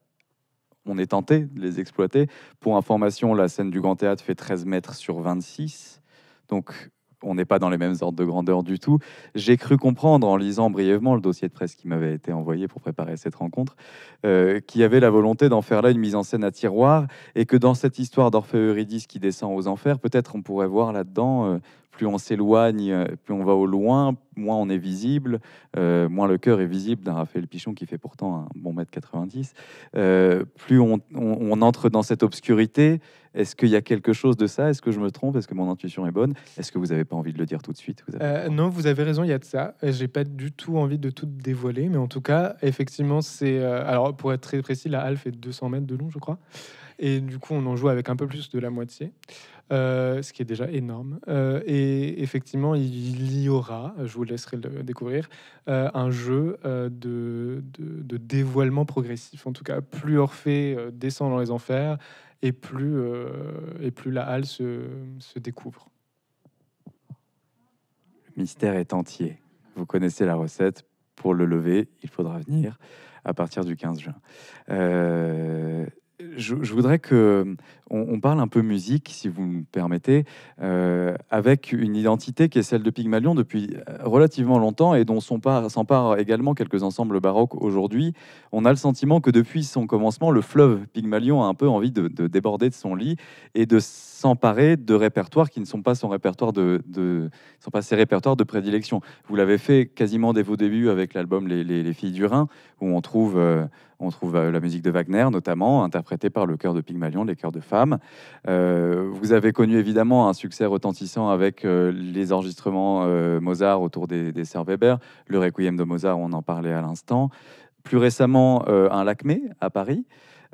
on est tenté de les exploiter. Pour information, la scène du Grand Théâtre fait 13 mètres sur 26. Donc on n'est pas dans les mêmes ordres de grandeur du tout. J'ai cru comprendre, en lisant brièvement le dossier de presse qui m'avait été envoyé pour préparer cette rencontre, euh, qu'il y avait la volonté d'en faire là une mise en scène à tiroir, et que dans cette histoire d'Orphée Eurydice qui descend aux enfers, peut-être on pourrait voir là-dedans, euh, plus on s'éloigne, euh, plus on va au loin, moins on est visible, euh, moins le cœur est visible d'un Raphaël Pichon qui fait pourtant un bon mètre 90. Euh, plus on, entre dans cette obscurité, est-ce qu'il y a quelque chose de ça Est-ce que je me trompe Est-ce que mon intuition est bonne Est-ce que vous n'avez pas envie de le dire tout de suite Non, vous avez raison, il y a de ça. J'ai pas du tout envie de tout dévoiler, mais en tout cas, effectivement, c'est. alors, pour être très précis, la halle fait 200 mètres de long, je crois. Et du coup, on en joue avec un peu plus de la moitié. Euh, ce qui est déjà énorme. Euh, et effectivement, il y aura, je vous laisserai le découvrir, euh, un jeu de, dévoilement progressif. En tout cas, plus Orphée descend dans les enfers et plus, et plus la halle se, découvre. Le mystère est entier. Vous connaissez la recette. Pour le lever, il faudra venir à partir du 15 juin. Je, je, voudrais que on, parle un peu musique, si vous me permettez, euh, avec une identité qui est celle de Pygmalion depuis euh, relativement longtemps et dont s'emparent également quelques ensembles baroques aujourd'hui. On a le sentiment que depuis son commencement, le fleuve Pygmalion a un peu envie de, déborder de son lit et de s'emparer de répertoires qui ne sont pas son répertoire de, pas ses répertoires de prédilection. Vous l'avez fait quasiment dès vos débuts avec l'album les, filles du Rhin, où on trouve, euh, on trouve la musique de Wagner notamment, interprétée par le chœur de Pygmalion, les chœurs de femmes euh, vous avez connu évidemment un succès retentissant avec euh, les enregistrements euh, Mozart autour des, des le Requiem de Mozart, on en parlait à l'instant. Plus récemment, un Lacmé à Paris.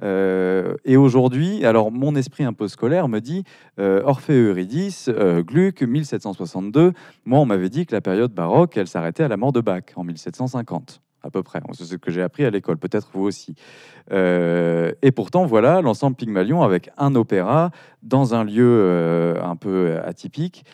et aujourd'hui, alors mon esprit un peu scolaire me dit euh, Orphée Eurydice, Gluck, 1762. Moi, on m'avait dit que la période baroque, elle s'arrêtait à la mort de Bach en 1750 à peu près. Hein, c'est ce que j'ai appris à l'école, peut-être vous aussi. Euh, et pourtant, voilà l'ensemble Pygmalion avec un opéra dans un lieu euh, un peu atypique.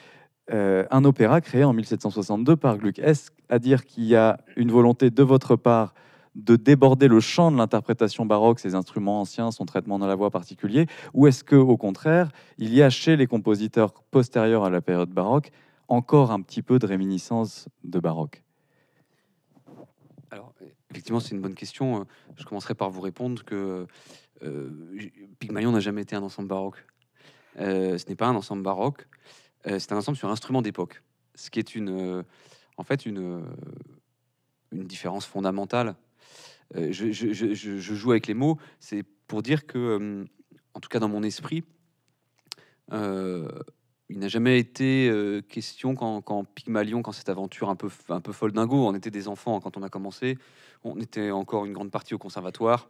Euh, un opéra créé en 1762 par Gluck. Est-ce à dire qu'il y a une volonté de votre part de déborder le champ de l'interprétation baroque, ses instruments anciens, son traitement dans la voix particulier, ou est-ce que, au contraire, il y a chez les compositeurs postérieurs à la période baroque encore un petit peu de réminiscence de baroque Effectivement, c'est une bonne question. Je commencerai par vous répondre que euh, Pygmalion n'a jamais été un ensemble baroque. Euh, ce n'est pas un ensemble baroque. Euh, c'est un ensemble sur instrument d'époque, ce qui est une, euh, en fait, une, une différence fondamentale. je, joue avec les mots, c'est pour dire que, en tout cas dans mon esprit, il n'a jamais été euh, question quand, Pygmalion, quand cette aventure un peu, un peu folle dingo, on était des enfants quand on a commencé, on était encore une grande partie au conservatoire,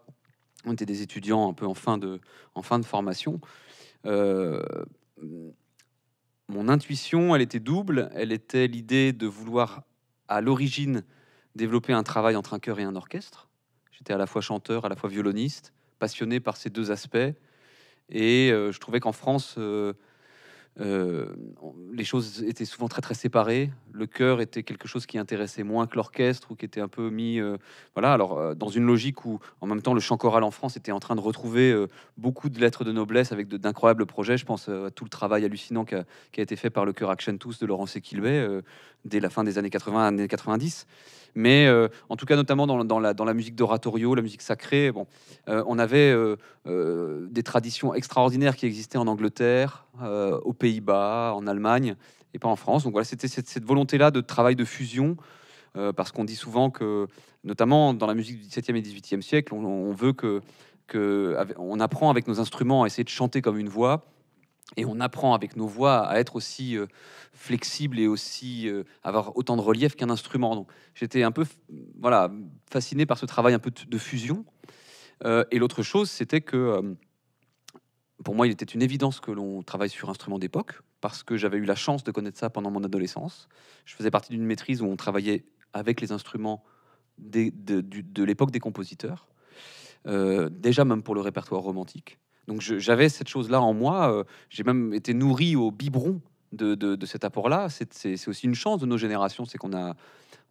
on était des étudiants un peu en fin de, en fin de formation. Euh, mon intuition, elle était double, elle était l'idée de vouloir à l'origine développer un travail entre un chœur et un orchestre. J'étais à la fois chanteur, à la fois violoniste, passionné par ces deux aspects, et euh, je trouvais qu'en France euh, les choses étaient souvent très très séparées le chœur était quelque chose qui intéressait moins que l'orchestre ou qui était un peu mis, euh, voilà, alors euh, dans une logique où en même temps le chant choral en France était en train de retrouver euh, beaucoup de lettres de noblesse avec d'incroyables projets. Je pense à tout le travail hallucinant qui a, été fait par le chœur Action Tous de Laurent Séquilbet dès la fin des années 80, années 90. Mais en tout cas, notamment dans, la, dans la musique d'oratorio, la musique sacrée, bon, on avait des traditions extraordinaires qui existaient en Angleterre, aux Pays-Bas, en Allemagne et pas en France. Donc voilà, c'était cette, volonté-là de travail de fusion. Euh, parce qu'on dit souvent que, notamment dans la musique du XVIIe et XVIIIe siècle, on, veut que, que on apprend avec nos instruments à essayer de chanter comme une voix, et on apprend avec nos voix à être aussi euh, flexible et aussi euh, avoir autant de relief qu'un instrument. Donc j'étais un peu voilà fasciné par ce travail un peu de fusion. et l'autre chose, c'était que pour moi, il était une évidence que l'on travaille sur instruments d'époque parce que j'avais eu la chance de connaître ça pendant mon adolescence. Je faisais partie d'une maîtrise où on travaillait avec les instruments des, de, l'époque des compositeurs, euh, déjà même pour le répertoire romantique. Donc j'avais cette chose-là en moi, euh, j'ai même été nourri au biberon de, cet apport-là. C'est aussi une chance de nos générations, c'est qu'on a,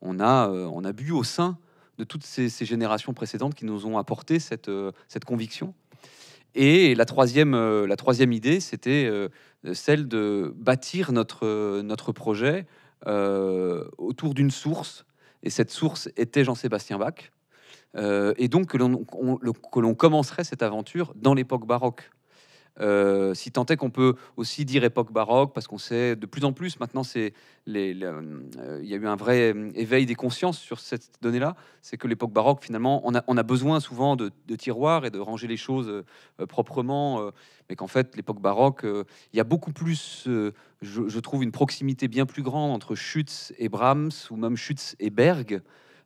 on a, euh, a bu au sein de toutes ces, générations précédentes qui nous ont apporté cette, cette conviction. Et la troisième, la troisième idée, c'était euh, celle de bâtir notre, euh, notre projet euh, autour d'une source. Et cette source était Jean-Sébastien Bach. et donc que l'on commencerait cette aventure dans l'époque baroque. Euh, si tant est qu'on peut aussi dire époque baroque, parce qu'on sait de plus en plus maintenant, c'est les, euh, il y a eu un vrai euh, éveil des consciences sur cette donnée-là, c'est que l'époque baroque, finalement, on a, besoin souvent de, tiroirs et de ranger les choses proprement, mais qu'en fait, l'époque baroque, il y a beaucoup plus, je, je, trouve, une proximité bien plus grande entre Schütz et Brahms, ou même Schütz et Berg.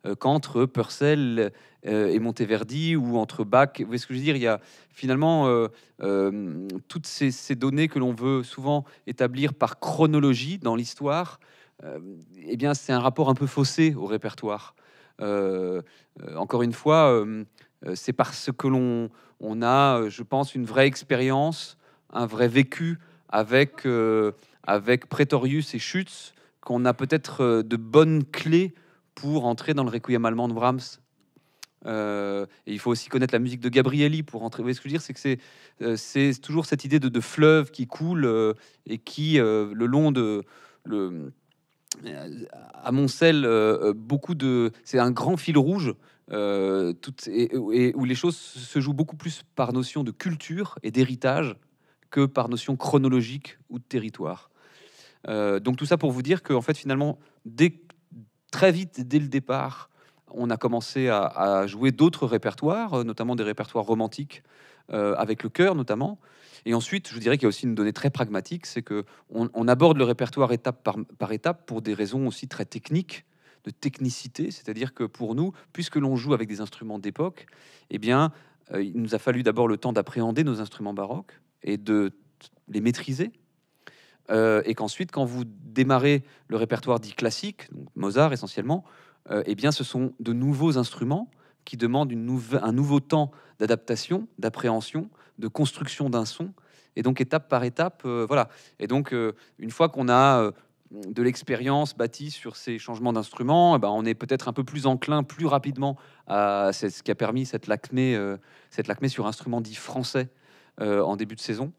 Euh, qu'entre Purcell euh, et Monteverdi ou entre Bach. Vous voyez ce que je veux dire Il y a finalement euh, toutes ces, données que l'on veut souvent établir par chronologie dans l'histoire. eh bien, c'est un rapport un peu faussé au répertoire. encore une fois, c'est parce que l'on a, je pense, une vraie expérience, un vrai vécu avec, avec Pretorius et Schutz qu'on a peut-être de bonnes clés pour entrer dans le Requiem allemand de Brahms. Euh, et il faut aussi connaître la musique de Gabrieli. pour entrer. Vous voyez ce que je veux dire C'est que c'est, euh, toujours cette idée de, de fleuve qui coule euh, et qui, le long de. Le, amoncelle beaucoup de. C'est un grand fil rouge. Tout, et, et, où les choses se jouent beaucoup plus par notion de culture et d'héritage que par notion chronologique ou de territoire. donc tout ça pour vous dire que en fait finalement dès très vite, dès le départ, on a commencé à, jouer d'autres répertoires, euh, notamment des répertoires romantiques, euh, avec le chœur notamment. Et ensuite, je dirais qu'il y a aussi une donnée très pragmatique, c'est que on, aborde le répertoire étape par, étape pour des raisons aussi très techniques, de technicité, c'est-à-dire que pour nous, puisque l'on joue avec des instruments d'époque, eh bien, euh, il nous a fallu d'abord le temps d'appréhender nos instruments baroques et de les maîtriser, euh, et qu'ensuite, quand vous démarrez le répertoire dit classique, Mozart essentiellement, euh, eh ce sont de nouveaux instruments qui demandent un nouveau temps d'adaptation, d'appréhension, de construction d'un son, et donc étape par étape, euh, voilà. Et donc, une fois qu'on a de l'expérience bâtie sur ces changements d'instruments, eh ben, on est peut-être un peu plus enclin, plus rapidement, à ce qui a permis cette lacmée, cette lacmée sur instruments dits français en début de saison.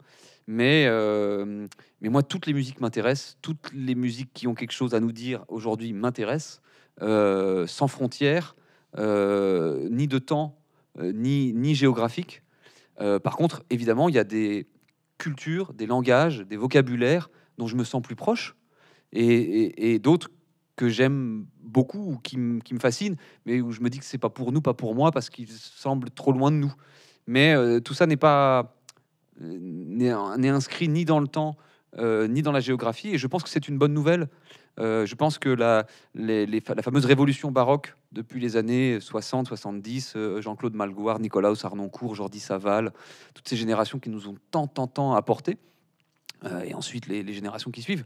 Mais, euh, mais moi, toutes les musiques m'intéressent. Toutes les musiques qui ont quelque chose à nous dire aujourd'hui m'intéressent, euh, sans frontières, euh, ni de temps, ni, ni géographique. par contre, évidemment, il y a des cultures, des langages, des vocabulaires dont je me sens plus proche, et, et d'autres que j'aime beaucoup ou qui, qui, me fascinent, mais où je me dis que c'est pas pour nous, pas pour moi, parce qu'ils semblent trop loin de nous. Mais tout ça n'est pas euh, n'est inscrit ni dans le temps, euh, ni dans la géographie. Et je pense que c'est une bonne nouvelle. Euh, je pense que la, la, fameuse révolution baroque depuis les années 60, 70, Jean-Claude Malgoire, Nicolas Sarnoncourt, Jordi Saval, toutes ces générations qui nous ont tant, tant, tant apporté, et ensuite les, générations qui suivent,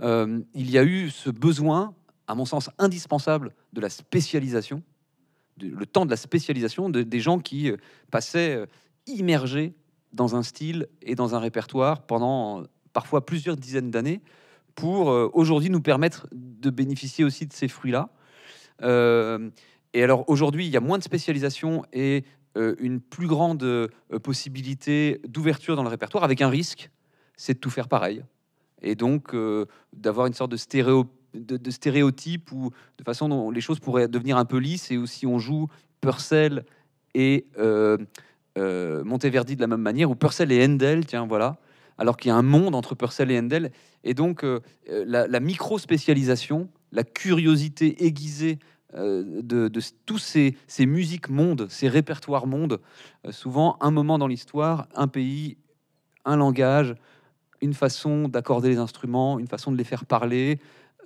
il y a eu ce besoin, à mon sens indispensable, de la spécialisation, le temps de la spécialisation des gens qui passaient immergés dans un style et dans un répertoire pendant parfois plusieurs dizaines d'années pour euh, aujourd'hui nous permettre de bénéficier aussi de ces fruits-là. Euh, et alors aujourd'hui, il y a moins de spécialisation et euh, une plus grande possibilité d'ouverture dans le répertoire avec un risque, c'est de tout faire pareil. Et donc d'avoir une sorte de, de, stéréotype ou de façon dont les choses pourraient devenir un peu lisses et aussi on joue Purcell et euh, Monteverdi de la même manière, ou Purcell et Handel, tiens, voilà. Alors qu'il y a un monde entre Purcell et Handel. Et donc, euh, euh, la, micro-spécialisation, la curiosité aiguisée de, tous ces, musiques mondes, ces répertoires mondes, souvent un moment dans l'histoire, un pays, un langage, une façon d'accorder les instruments, une façon de les faire parler,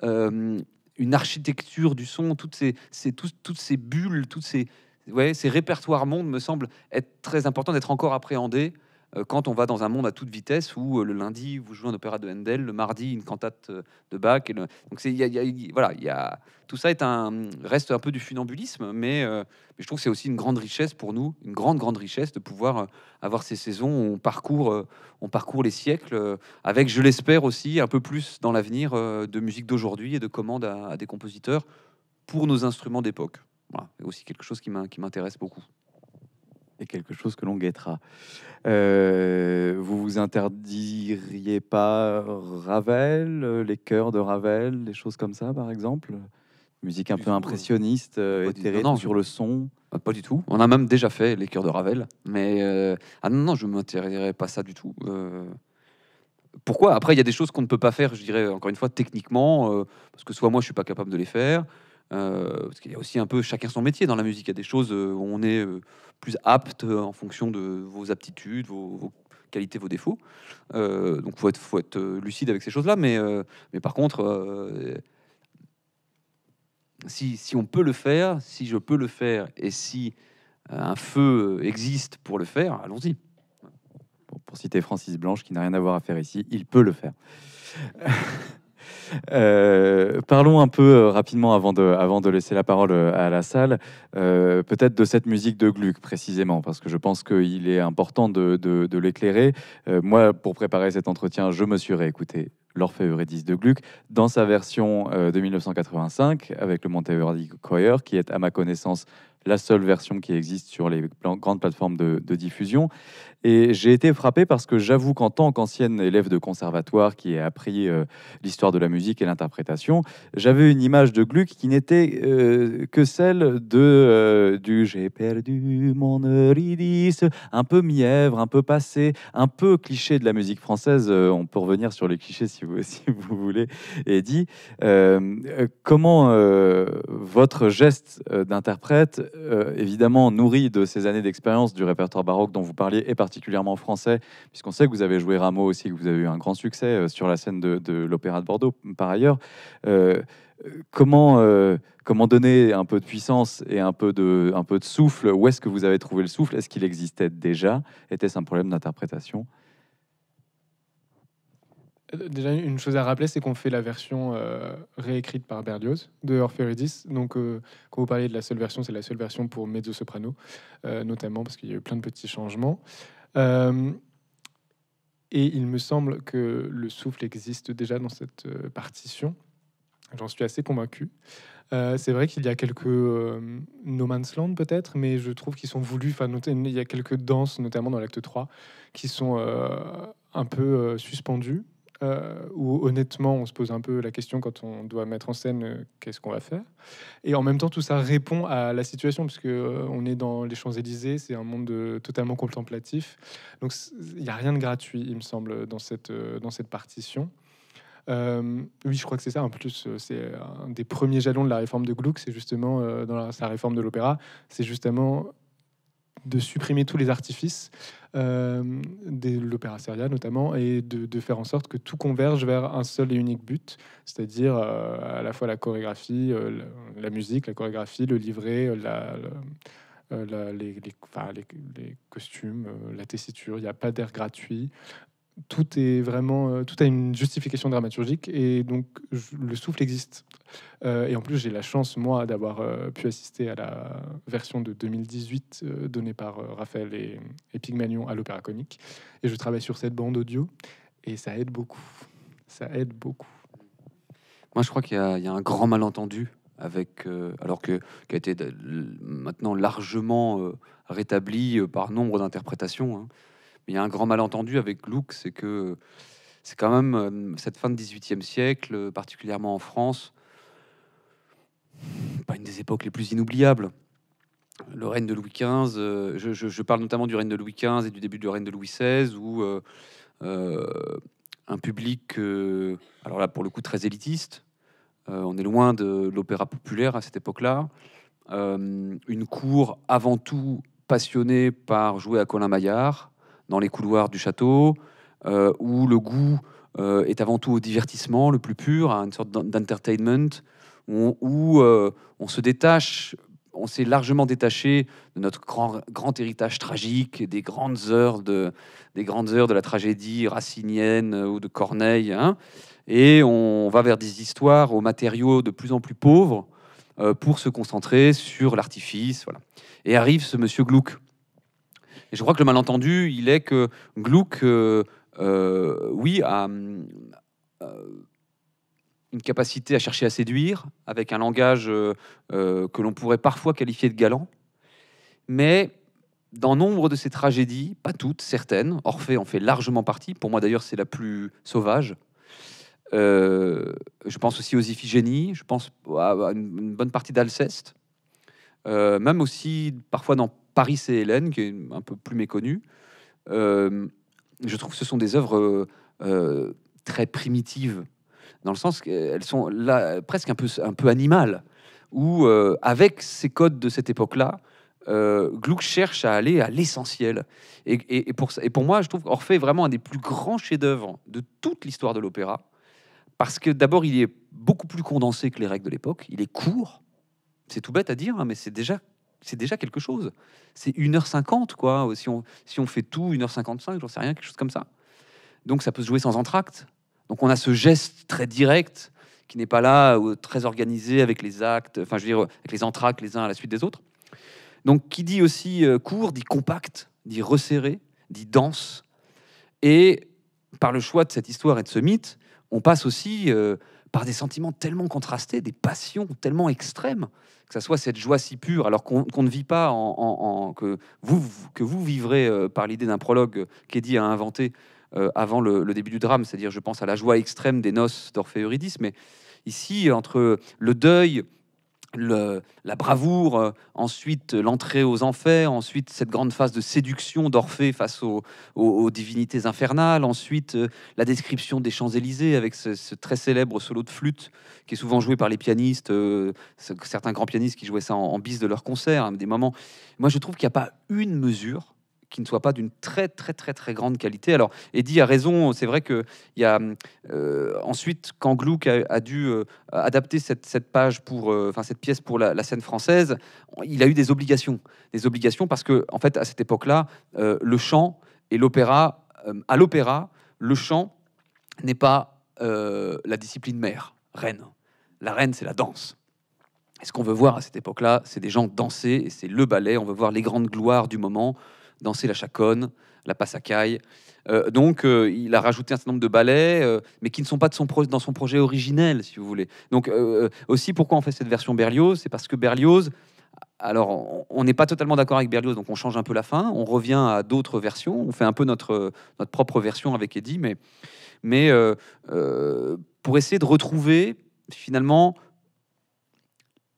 une architecture du son, toutes ces, toutes ces bulles, toutes ces, ouais, ces répertoires monde me semblent être très important d'être encore appréhendé euh, quand on va dans un monde à toute vitesse où euh, le lundi vous jouez un opéra de Handel, le mardi une cantate euh, de Bach. Et voilà, tout ça reste un peu du funambulisme, mais, je trouve que c'est aussi une grande richesse pour nous, une grande grande richesse de pouvoir avoir ces saisons où on parcourt, les siècles avec, je l'espère aussi, un peu plus dans l'avenir de musique d'aujourd'hui et de commandes à des compositeurs pour nos instruments d'époque. Voilà, aussi quelque chose qui m'intéresse beaucoup. Et quelque chose que l'on guettera. Euh, vous vous interdiriez pas Ravel, euh, les chœurs de Ravel, des choses comme ça, par exemple Musique un peu hein. impressionniste, euh, éthérée sur le son Pas du tout. On a même déjà fait les chœurs de Ravel. Mais ah non, je ne pas ça du tout. pourquoi Après, il y a des choses qu'on ne peut pas faire, je dirais, encore une fois, techniquement, parce que soit moi, je ne suis pas capable de les faire, euh, parce qu'il y a aussi un peu chacun son métier dans la musique. Il y a des choses euh, où on est euh, plus apte en fonction de vos aptitudes, vos, qualités, vos défauts. donc faut être, faut être lucide avec ces choses-là. Mais, mais par contre, si, si, on peut le faire, si je peux le faire, et si un feu existe pour le faire, allons-y. pour, citer Francis Blanche, qui n'a rien à voir à faire ici, il peut le faire. Euh, parlons un peu euh, rapidement avant de, avant de laisser la parole euh, à la salle, peut-être de cette musique de Gluck précisément, parce que je pense qu'il est important de, l'éclairer. moi, pour préparer cet entretien, je me suis réécouté l'Orphée Eurydice de Gluck dans sa version de 1985 avec le Monteverdi Choir, qui est à ma connaissance la seule version qui existe sur les grandes plateformes de, diffusion. Et j'ai été frappé parce que j'avoue qu'en tant qu'ancienne élève de conservatoire qui a appris euh, l'histoire de la musique et l'interprétation, j'avais une image de Gluck qui n'était euh, que celle de euh, du j'ai perdu mon Eurydice, un peu mièvre, un peu passé, un peu cliché de la musique française. on peut revenir sur les clichés si vous, si vous voulez. Et dit comment votre geste d'interprète euh, évidemment nourri de ces années d'expérience du répertoire baroque dont vous parliez, et particulièrement français, puisqu'on sait que vous avez joué Rameau aussi, que vous avez eu un grand succès euh, sur la scène de, l'Opéra de Bordeaux, par ailleurs. Euh, comment, donner un peu de puissance et un peu de, un peu de souffle Où est-ce que vous avez trouvé le souffle Est-ce qu'il existait déjà Était-ce un problème d'interprétation Déjà, une chose à rappeler, c'est qu'on fait la version euh, réécrite par Berlioz de Orphéridis. Donc, euh, quand vous parlez de la seule version, c'est la seule version pour mezzo-soprano, euh, notamment parce qu'il y a eu plein de petits changements. et il me semble que le souffle existe déjà dans cette partition. J'en suis assez convaincu. c'est vrai qu'il y a quelques no man's land peut-être, mais je trouve qu'ils sont voulus. Enfin, il y a quelques danses, notamment dans l'acte 3, qui sont un peu suspendues euh, où honnêtement on se pose un peu la question quand on doit mettre en scène euh, qu'est-ce qu'on va faire. Et en même temps tout ça répond à la situation parce que euh, on est dans les Champs-Élysées, c'est un monde totalement contemplatif. Donc il n'y a rien de gratuit il me semble dans cette, dans cette partition. oui, je crois que c'est ça. En plus, c'est un des premiers jalons de la réforme de Gluck, c'est justement dans la, sa réforme de l'opéra, c'est justement de supprimer tous les artifices euh, de l'opéra seria notamment et de, faire en sorte que tout converge vers un seul et unique but, c'est-à-dire euh, à la fois la chorégraphie, euh, la, musique, la chorégraphie, le livret, les, les, costumes, la tessiture. Il n'y a pas d'air gratuit tout est vraiment, euh, tout a une justification dramaturgique et donc le souffle existe. Euh, et en plus, j'ai la chance, moi, d'avoir euh, pu assister à la version de 2018 donnée par Raphaël et, et, Pygmalion à l'Opéra Comique. Et je travaille sur cette bande audio et ça aide beaucoup. Ça aide beaucoup. Moi, je crois qu'il y, a un grand malentendu avec, alors que qui a été maintenant largement rétabli par nombre d'interprétations. Hein il y a un grand malentendu avec Gluck, c'est que c'est quand même euh, cette fin du XVIIIe siècle, euh, particulièrement en France, pas une des époques les plus inoubliables. Le règne de Louis XV, euh, je, parle notamment du règne de Louis XV et du début du règne de Louis XVI, où un public, alors là pour le coup très élitiste, on est loin de l'opéra populaire à cette époque-là, une cour avant tout passionnée par jouer à Colin Maillard, dans les couloirs du château, euh, où le goût euh, est avant tout au divertissement le plus pur, à une sorte d'entertainment, où, euh, on, se détache, on s'est largement détaché de notre grand, grand héritage tragique, des grandes heures de, des grandes heures de la tragédie racinienne ou de Corneille, hein. et on va vers des histoires aux matériaux de plus en plus pauvres pour se concentrer sur l'artifice. Voilà. Et arrive ce monsieur Gluck, je crois que le malentendu, il est que Gluck, euh, euh, oui, a euh, une capacité à chercher à séduire, avec un langage que l'on pourrait parfois qualifier de galant, mais dans nombre de ses tragédies, pas toutes, certaines, Orphée en fait largement partie, pour moi d'ailleurs c'est la plus sauvage, je pense aussi aux Iphigénies, je pense à une, bonne partie d'Alceste, euh, même aussi parfois dans Paris et Hélène, qui est un peu plus méconnue. Euh, je trouve que ce sont des œuvres euh, très primitives, dans le sens qu'elles sont là presque un peu, un peu animales, où avec ces codes de cette époque-là, Gluck cherche à aller à l'essentiel. Et, pour, pour moi, je trouve Orphée vraiment un des plus grands chefs-d'œuvre de toute l'histoire de l'opéra. Parce que d'abord, il est beaucoup plus condensé que les règles de l'époque. Il est court c'est tout bête à dire, hein, mais c'est déjà c'est déjà quelque chose. C'est 1h50, quoi. Euh, si on, si on fait tout, 1h55, j'en sais rien, quelque chose comme ça. Donc ça peut se jouer sans entracte. Donc on a ce geste très direct qui n'est pas là, euh, très organisé avec les actes, enfin je veux dire, euh, avec les entractes les uns à la suite des autres. Donc qui dit aussi court, dit compact, dit resserré, dit dense. Et par le choix de cette histoire et de ce mythe, on passe aussi par des sentiments tellement contrastés, des passions tellement extrêmes, que ça soit cette joie si pure, alors qu'on ne vit pas en, que, vous, que vous vivrez euh, par l'idée d'un prologue qu'Eddie a inventé euh, avant le, début du drame, c'est-à-dire je pense à la joie extrême des noces d'Orphée mais ici entre le deuil la bravoure, euh, ensuite l'entrée aux enfers, ensuite cette grande phase de séduction d'Orphée face aux, divinités infernales, ensuite euh, la description des Champs-Élysées avec ce, très célèbre solo de flûte qui est souvent joué par les pianistes, euh, certains grands pianistes qui jouaient ça en, bis de leur concert, hein, des moments. Moi je trouve qu'il n'y a pas une mesure qui ne soit pas d'une très très très très grande qualité. Alors Eddie a raison, c'est vrai que il y a euh, ensuite quand Gluck a, dû euh, adapter cette, page pour euh, enfin cette pièce pour la, scène française, il a eu des obligations, des obligations parce que en fait à cette époque-là, le chant et l'opéra à l'opéra, le chant n'est pas la discipline mère, reine. La reine c'est la danse. Et ce qu'on veut voir à cette époque-là, c'est des gens danser, et c'est le ballet, on veut voir les grandes gloires du moment, danser la chaconne, la passe à euh, donc, euh, il a rajouté un certain nombre de ballets, euh, mais qui ne sont pas de son dans son projet originel, si vous voulez. Donc, aussi, pourquoi on fait cette version Berlioz C'est parce que Berlioz, alors, on n'est pas totalement d'accord avec Berlioz, donc on change un peu la fin, on revient à d'autres versions, on fait un peu notre, propre version avec Eddie, mais pour essayer de retrouver finalement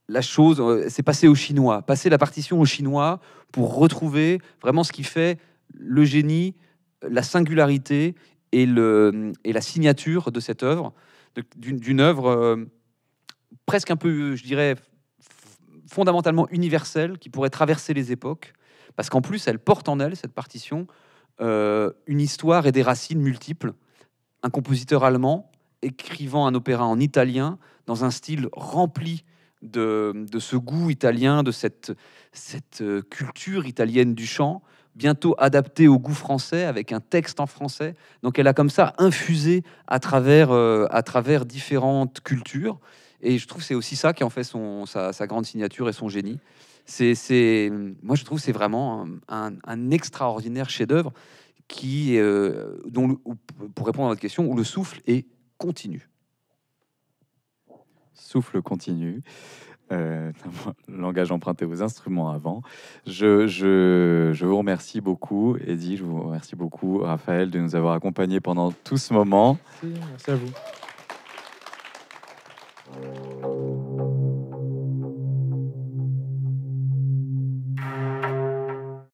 la chose, euh, c'est passer au Chinois, passer la partition au Chinois pour retrouver vraiment ce qui fait le génie, la singularité et, le, et la signature de cette œuvre, d'une œuvre euh, presque un peu, je dirais, fondamentalement universelle, qui pourrait traverser les époques, parce qu'en plus, elle porte en elle, cette partition, euh, une histoire et des racines multiples. Un compositeur allemand écrivant un opéra en italien, dans un style rempli de, ce goût italien, de cette, euh, culture italienne du chant, bientôt adaptée au goût français, avec un texte en français. Donc elle a comme ça infusé à travers, euh, différentes cultures. Et je trouve c'est aussi ça qui en fait sa, grande signature et son génie. C'est, moi je trouve c'est vraiment un, extraordinaire chef-d'œuvre qui, euh, pour répondre à votre question, où le souffle est continu souffle continu. Euh, langage emprunté aux instruments avant. Je, je, je, vous remercie beaucoup, Eddie, je vous remercie beaucoup, Raphaël, de nous avoir accompagnés pendant tout ce moment. merci à vous.